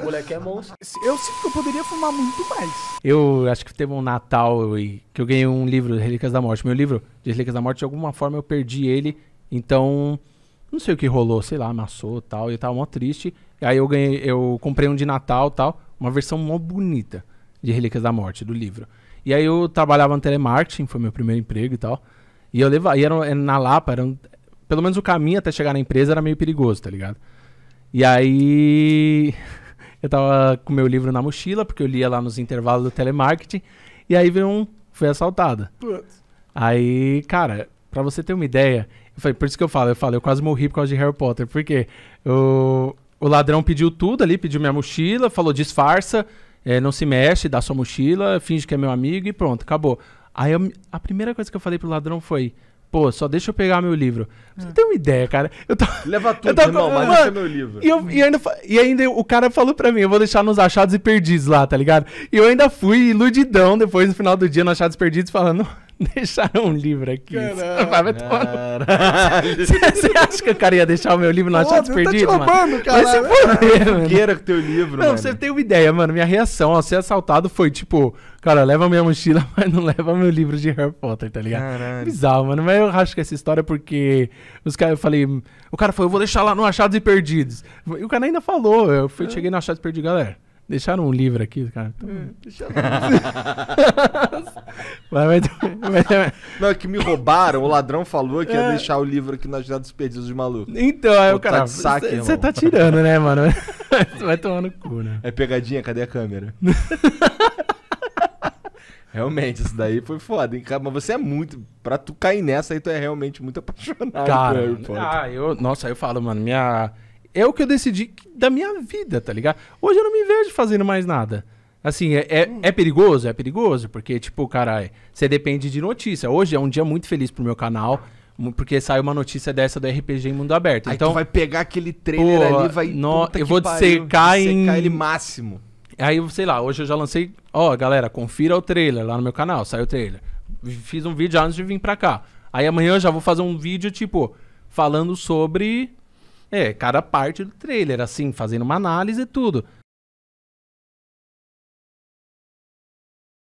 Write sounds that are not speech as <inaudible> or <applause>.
O moleque é monstro. Eu sinto que eu poderia fumar muito mais. Eu acho que teve um Natal e que eu ganhei um livro, Relíquias da Morte. Meu livro de Relíquias da Morte, de alguma forma eu perdi ele. Então, não sei o que rolou, sei lá, amassou tal. E eu tava mó triste. Aí eu ganhei, eu comprei um de Natal tal, uma versão mó bonita de Relíquias da Morte, do livro. E aí eu trabalhava no telemarketing, foi meu primeiro emprego e tal. E eu levava, e era na Lapa, era, pelo menos o caminho até chegar na empresa era meio perigoso, tá ligado? E aí eu tava com meu livro na mochila, porque eu lia lá nos intervalos do telemarketing. E aí veio um. Fui assaltada. Putz. Aí, cara, pra você ter uma ideia, eu falei, por isso que eu falo, eu falo, eu quase morri por causa de Harry Potter. Por quê? o ladrão pediu tudo ali, pediu minha mochila, falou, disfarça, é, não se mexe, dá sua mochila, finge que é meu amigo e pronto, acabou. Aí eu, a primeira coisa que eu falei pro ladrão foi: Pô, só deixa eu pegar meu livro. Você ah. tem uma ideia, cara. Eu tô... <laughs> Leva tudo, eu tô... irmão, mas meu livro. E, eu, e, ainda, e ainda o cara falou pra mim, eu vou deixar nos achados e perdidos lá, tá ligado? E eu ainda fui iludidão depois, no final do dia, nos achados e perdidos, falando... <laughs> Deixaram um livro aqui. Caralho. Caralho. <laughs> Você acha que o cara ia deixar o meu livro no achado perdido? Tá te roubando, cara. Vai se foder, mano. Queira com teu livro, Não, mano. você tem uma ideia, mano. Minha reação ao ser assaltado foi tipo, cara, leva minha mochila, <laughs> mas não leva meu livro de Harry Potter, tá ligado? Caralho. Bizarro, mano. Mas eu acho que essa história é porque os caras, eu falei, o cara foi, eu vou deixar lá no Achados e Perdidos. E o cara ainda falou, eu fui, é. cheguei no Achados e Perdidos, galera. Deixaram um livro aqui, cara. É, então... É, deixaram. Vai, vai, vai, não, é que me roubaram, o ladrão falou que ia é. deixar o livro aqui na Jornada dos perdidos de maluco. Então, aí o cara. Você tá, tá tirando, né, mano? <laughs> vai tomando cu, né? É pegadinha, cadê a câmera? <laughs> Realmente, isso daí foi foda, hein, Mas você é muito. Pra tu cair nessa aí, tu é realmente muito apaixonado cara, Harry né? Potter. Ah, eu. Nossa, eu falo, mano, minha. É o que eu decidi da minha vida, tá ligado? Hoje eu não me vejo fazendo mais nada. Assim, é, é, é, perigoso? É perigoso, porque, tipo, caralho, é, você depende de notícia. Hoje é um dia muito feliz pro meu canal, porque sai uma notícia dessa do RPG em Mundo Aberto. Aí então vai pegar aquele trailer pô, ali, vai. No, eu vou cercar em. Secar ele máximo. Aí, sei lá, hoje eu já lancei. Ó, galera, confira o trailer lá no meu canal, saiu o trailer. Fiz um vídeo antes de vir pra cá. Aí amanhã eu já vou fazer um vídeo, tipo, falando sobre. É, cada parte do trailer, assim, fazendo uma análise e tudo.